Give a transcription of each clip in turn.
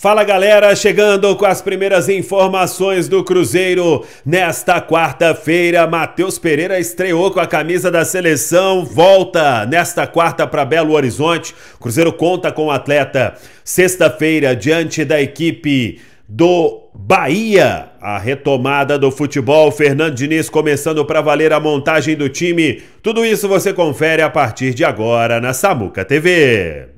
Fala galera, chegando com as primeiras informações do Cruzeiro. Nesta quarta-feira, Matheus Pereira estreou com a camisa da seleção, volta nesta quarta para Belo Horizonte. Cruzeiro conta com o atleta sexta-feira diante da equipe do Bahia. A retomada do futebol, Fernando Diniz começando para valer a montagem do time. Tudo isso você confere a partir de agora na Samuca TV.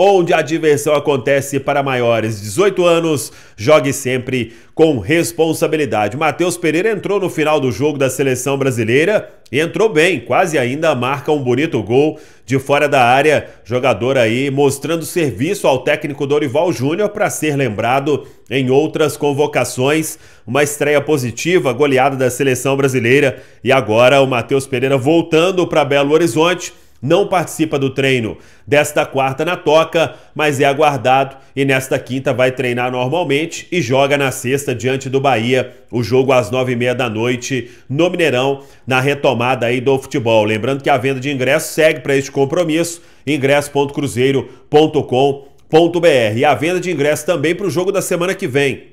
onde a diversão acontece para maiores de 18 anos. Jogue sempre com responsabilidade. Matheus Pereira entrou no final do jogo da seleção brasileira e entrou bem, quase ainda marca um bonito gol de fora da área. Jogador aí mostrando serviço ao técnico Dorival Júnior para ser lembrado em outras convocações. Uma estreia positiva, goleada da seleção brasileira e agora o Matheus Pereira voltando para Belo Horizonte não participa do treino desta quarta na toca, mas é aguardado e nesta quinta vai treinar normalmente e joga na sexta diante do Bahia, o jogo às nove e meia da noite no Mineirão, na retomada aí do futebol. Lembrando que a venda de ingressos segue para este compromisso, ingresso.cruzeiro.com.br. E a venda de ingressos também para o jogo da semana que vem,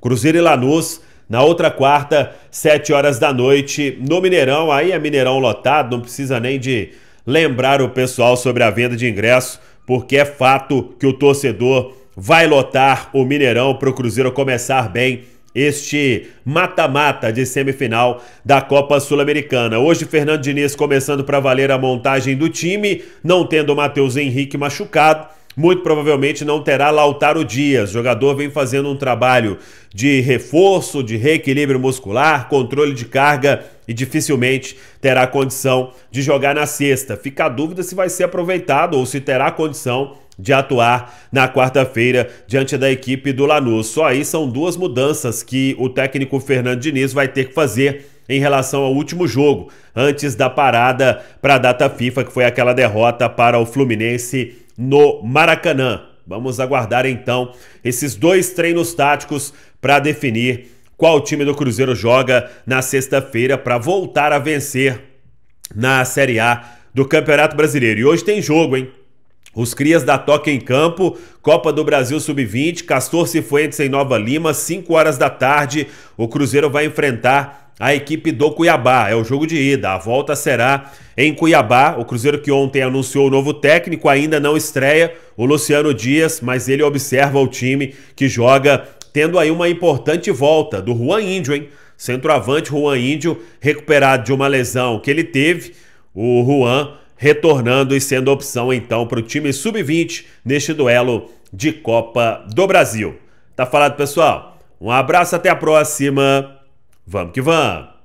Cruzeiro e Lanús, na outra quarta, sete horas da noite, no Mineirão. Aí é Mineirão lotado, não precisa nem de lembrar o pessoal sobre a venda de ingresso, porque é fato que o torcedor vai lotar o Mineirão para o Cruzeiro começar bem este mata-mata de semifinal da Copa Sul-Americana. Hoje, Fernando Diniz começando para valer a montagem do time, não tendo o Matheus Henrique machucado muito provavelmente não terá Lautaro Dias. O jogador vem fazendo um trabalho de reforço, de reequilíbrio muscular, controle de carga e dificilmente terá condição de jogar na sexta. Fica a dúvida se vai ser aproveitado ou se terá condição de atuar na quarta-feira diante da equipe do Lanús. Só aí são duas mudanças que o técnico Fernando Diniz vai ter que fazer em relação ao último jogo, antes da parada para a data FIFA, que foi aquela derrota para o Fluminense no Maracanã. Vamos aguardar então esses dois treinos táticos para definir qual time do Cruzeiro joga na sexta-feira para voltar a vencer na Série A do Campeonato Brasileiro. E hoje tem jogo, hein? Os crias da Toca em Campo, Copa do Brasil Sub-20, Castor Cifuentes em Nova Lima, 5 horas da tarde. O Cruzeiro vai enfrentar a equipe do Cuiabá. É o jogo de ida. A volta será em Cuiabá. O Cruzeiro que ontem anunciou o novo técnico ainda não estreia o Luciano Dias, mas ele observa o time que joga tendo aí uma importante volta do Juan Índio, hein? Centroavante Juan Índio recuperado de uma lesão que ele teve. O Juan retornando e sendo opção então para o time sub-20 neste duelo de Copa do Brasil. Tá falado, pessoal? Um abraço, até a próxima. Vamos que vamos!